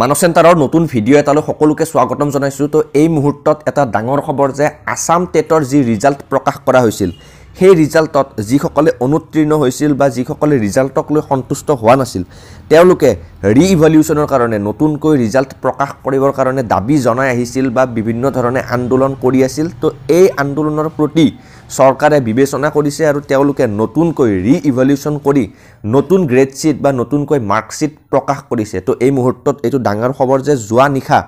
মানৱ চেণ্টাৰৰ নতুন ভিডিঅ' এটালৈ সকলোকে স্বাগতম জনাইছোঁ তো এই মুহূৰ্তত এটা ডাঙৰ খবৰ যে আছাম টেটৰ যি ৰিজাল্ট প্ৰকাশ কৰা হৈছিল সেই ৰিজাল্টত যিসকলে অনুত্তীৰ্ণ হৈছিল বা যিসকলে ৰিজাল্টক লৈ সন্তুষ্ট হোৱা নাছিল তেওঁলোকে ৰি ইভলিউশ্যনৰ কাৰণে নতুনকৈ ৰিজাল্ট প্ৰকাশ কৰিবৰ কাৰণে দাবী জনাই আহিছিল বা বিভিন্ন ধৰণে আন্দোলন কৰি আছিল তো এই আন্দোলনৰ প্ৰতি চৰকাৰে বিবেচনা কৰিছে আৰু তেওঁলোকে নতুনকৈ ৰি ইভলিউশ্যন কৰি নতুন গ্ৰেডশ্বীট বা নতুনকৈ মাৰ্কশ্বীট প্ৰকাশ কৰিছে তো এই মুহূৰ্তত এইটো ডাঙৰ খবৰ যে যোৱা নিশা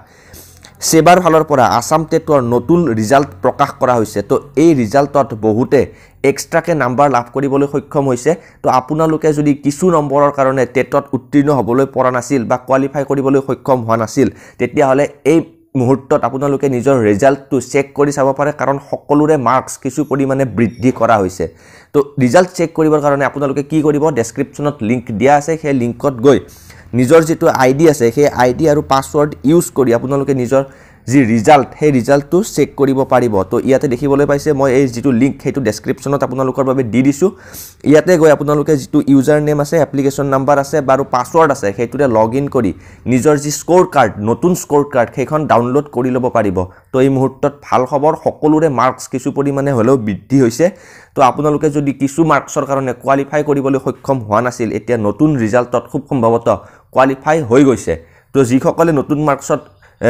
ছেবাৰ ফালৰ পৰা আছাম টেটৰ নতুন ৰিজাল্ট প্ৰকাশ কৰা হৈছে তো এই ৰিজাল্টত বহুতে এক্সট্ৰাকৈ নাম্বাৰ লাভ কৰিবলৈ সক্ষম হৈছে তো আপোনালোকে যদি কিছু নম্বৰৰ কাৰণে টেটত উত্তীৰ্ণ হ'বলৈ পৰা নাছিল বা কোৱালিফাই কৰিবলৈ সক্ষম হোৱা নাছিল তেতিয়াহ'লে এই মুহূৰ্তত আপোনালোকে নিজৰ ৰিজাল্টটো চেক কৰি চাব পাৰে কাৰণ সকলোৰে মাৰ্কছ কিছু পৰিমাণে বৃদ্ধি কৰা হৈছে তো ৰিজাল্ট চেক কৰিবৰ কাৰণে আপোনালোকে কি কৰিব ডেছক্ৰিপশ্যনত লিংক দিয়া আছে সেই লিংকত গৈ নিজৰ যিটো আই ডি আছে সেই আই ডি আৰু পাছৱৰ্ড ইউজ কৰি আপোনালোকে নিজৰ যি ৰিজাল্ট সেই ৰিজাল্টটো চেক কৰিব পাৰিব তো ইয়াতে দেখিবলৈ পাইছে মই এই যিটো লিংক সেইটো ডেছক্ৰিপশ্যনত আপোনালোকৰ বাবে দি দিছোঁ ইয়াতে গৈ আপোনালোকে যিটো ইউজাৰ নেম আছে এপ্লিকেশ্যন নাম্বাৰ আছে বাৰু পাছৱৰ্ড আছে সেইটোৰে লগ ইন কৰি নিজৰ যি স্ক'ৰ কাৰ্ড নতুন স্ক'ৰ কাৰ্ড সেইখন ডাউনলোড কৰি ল'ব পাৰিব তো এই মুহূৰ্তত ভাল খবৰ সকলোৰে মাৰ্কছ কিছু পৰিমাণে হ'লেও বৃদ্ধি হৈছে তো আপোনালোকে যদি কিছু মাৰ্কছৰ কাৰণে কোৱালিফাই কৰিবলৈ সক্ষম হোৱা নাছিল এতিয়া নতুন ৰিজাল্টত খুব সম্ভৱতঃ কোৱালিফাই হৈ গৈছে তো যিসকলে নতুন মাৰ্কছত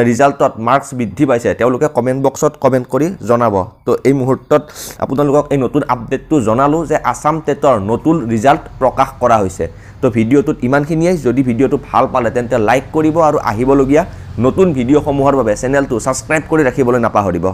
ৰিজাল্টত মাৰ্কছ বৃদ্ধি পাইছে তেওঁলোকে কমেণ্ট বক্সত কমেণ্ট কৰি জনাব তো এই মুহূৰ্তত আপোনালোকক এই নতুন আপডেটটো জনালোঁ যে আছাম টেটৰ নতুন ৰিজাল্ট প্ৰকাশ কৰা হৈছে তো ভিডিঅ'টোত ইমানখিনিয়েই যদি ভিডিঅ'টো ভাল পালে তেন্তে লাইক কৰিব আৰু আহিবলগীয়া নতুন ভিডিঅ'সমূহৰ বাবে চেনেলটো ছাবস্ক্ৰাইব কৰি ৰাখিবলৈ নাপাহৰিব